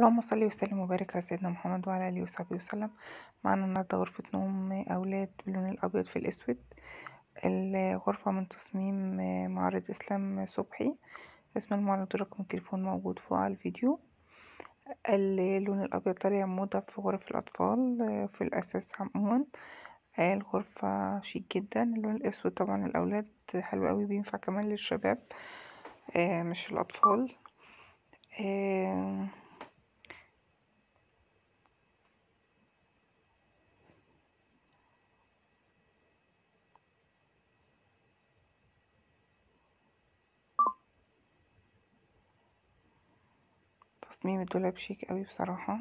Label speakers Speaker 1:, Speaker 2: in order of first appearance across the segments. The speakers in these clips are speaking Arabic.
Speaker 1: اللهم صل وسلم وبارك على سيدنا محمد وعلى اله وصحبه وسلم معانا النهارده غرفه نوم اولاد باللون الابيض في الاسود الغرفه من تصميم معرض اسلام صبحي اسم المعرض ورقم التليفون موجود فوق على الفيديو اللون الابيض طالع موضه في غرف الاطفال في الاساس عموما الغرفه شيك جدا اللون الاسود طبعا الاولاد حلو قوي بينفع كمان للشباب مش الاطفال تصميم الدولاب شيك قوي بصراحة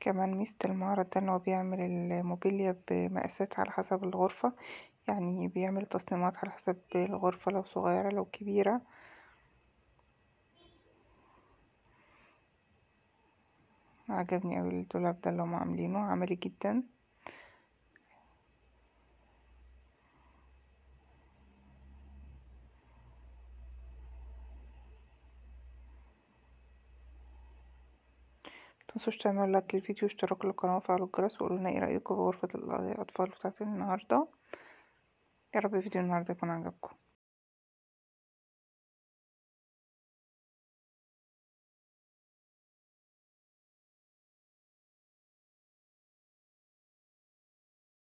Speaker 1: كمان ميزة المعرض ده انه بيعمل الموبيليا بمقاسات على حسب الغرفة يعني بيعمل تصميمات على حسب الغرفة لو صغيرة لو كبيرة عجبني اوي الدولاب ده اللي هم عاملينه عملي جدا تنسوش تعملوا لايك للفيديو واشتراك للقناة وفعلوا الجرس وقولوا لنا ايه رأيكم في غرفة الأطفال بتاعت النهاردة يا رب فيديو النهاردة يكون عجبكم